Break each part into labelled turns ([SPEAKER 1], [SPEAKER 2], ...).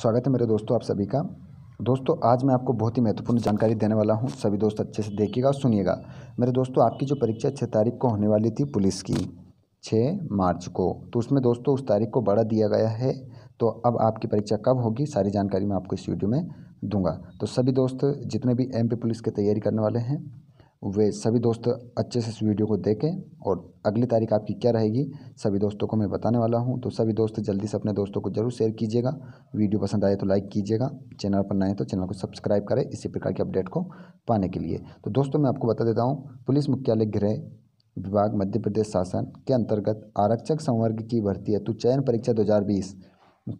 [SPEAKER 1] स्वागत है मेरे दोस्तों आप सभी का दोस्तों आज मैं आपको बहुत ही महत्वपूर्ण जानकारी देने वाला हूं सभी दोस्त अच्छे से देखिएगा और सुनिएगा मेरे दोस्तों आपकी जो परीक्षा छः तारीख को होने वाली थी पुलिस की छः मार्च को तो उसमें दोस्तों उस तारीख को बढ़ा दिया गया है तो अब आपकी परीक्षा कब होगी सारी जानकारी मैं आपको इस वीडियो में दूंगा तो सभी दोस्त जितने भी एम पुलिस की तैयारी करने वाले हैं वे सभी दोस्त अच्छे से इस वीडियो को देखें और अगली तारीख आपकी क्या रहेगी सभी दोस्तों को मैं बताने वाला हूं तो सभी दोस्त जल्दी से अपने दोस्तों को जरूर शेयर कीजिएगा वीडियो पसंद आए तो लाइक कीजिएगा चैनल पर नए तो चैनल को सब्सक्राइब करें इसी प्रकार की अपडेट को पाने के लिए तो दोस्तों मैं आपको बता देता हूँ पुलिस मुख्यालय गृह विभाग मध्य प्रदेश शासन के अंतर्गत आरक्षक संवर्ग की भर्ती हेतु चयन परीक्षा दो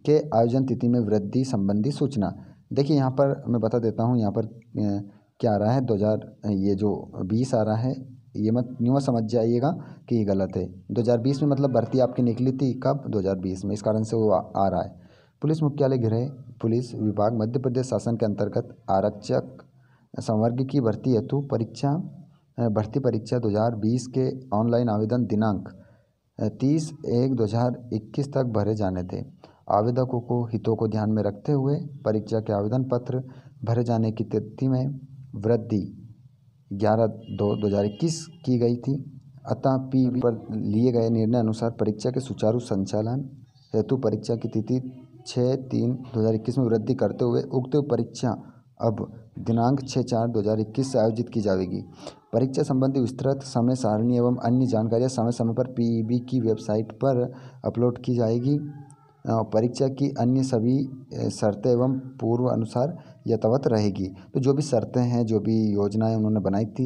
[SPEAKER 1] के आयोजन तिथि में वृद्धि संबंधी सूचना देखिए यहाँ पर मैं बता देता हूँ यहाँ पर क्या आ रहा है दो हज़ार ये जो बीस आ रहा है ये मत न्यू समझ जाइएगा कि ये गलत है दो हज़ार बीस में मतलब भर्ती आपकी निकली थी कब दो हजार बीस में इस कारण से वो आ, आ रहा है पुलिस मुख्यालय गृह पुलिस विभाग मध्य प्रदेश शासन के अंतर्गत आरक्षक संवर्ग की भर्ती हेतु परीक्षा भर्ती परीक्षा 2020 के ऑनलाइन आवेदन दिनांक 30 एक 2021 तक भरे जाने थे आवेदकों को हितों को ध्यान में रखते हुए परीक्षा के आवेदन पत्र भरे जाने की तिथि में वृद्धि ग्यारह दो दो हज़ार इक्कीस की गई थी अतः पी पर लिए गए निर्णय अनुसार परीक्षा के सुचारू संचालन हेतु परीक्षा की तिथि छः तीन दो हज़ार इक्कीस में वृद्धि करते हुए उक्त परीक्षा अब दिनांक छः चार दो हज़ार इक्कीस से आयोजित की जाएगी परीक्षा संबंधी विस्तृत समय सारणी एवं अन्य जानकारियाँ समय समय पर पीईबी की वेबसाइट पर अपलोड की जाएगी परीक्षा की अन्य सभी शर्तें एवं पूर्व अनुसार यथावत रहेगी तो जो भी शर्तें हैं जो भी योजनाएं उन्होंने बनाई थी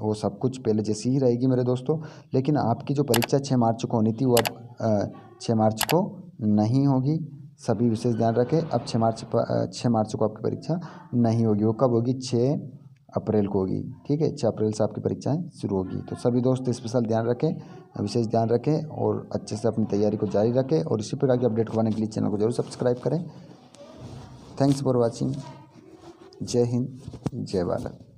[SPEAKER 1] वो सब कुछ पहले जैसी ही रहेगी मेरे दोस्तों लेकिन आपकी जो परीक्षा छः मार्च को होनी थी वो अब छः मार्च को नहीं होगी सभी विशेष ध्यान रखें अब छः मार्च छः मार्च को आपकी परीक्षा नहीं होगी वो कब होगी छः अप्रैल को होगी ठीक है छः अप्रैल से आपकी परीक्षाएँ शुरू होगी तो सभी दोस्त स्पेशल ध्यान रखें विशेष ध्यान रखें और अच्छे से अपनी तैयारी को जारी रखें और इसी प्रकार की अपडेट को के लिए चैनल को जरूर सब्सक्राइब करें थैंक्स फॉर वॉचिंग जय हिंद जय भारत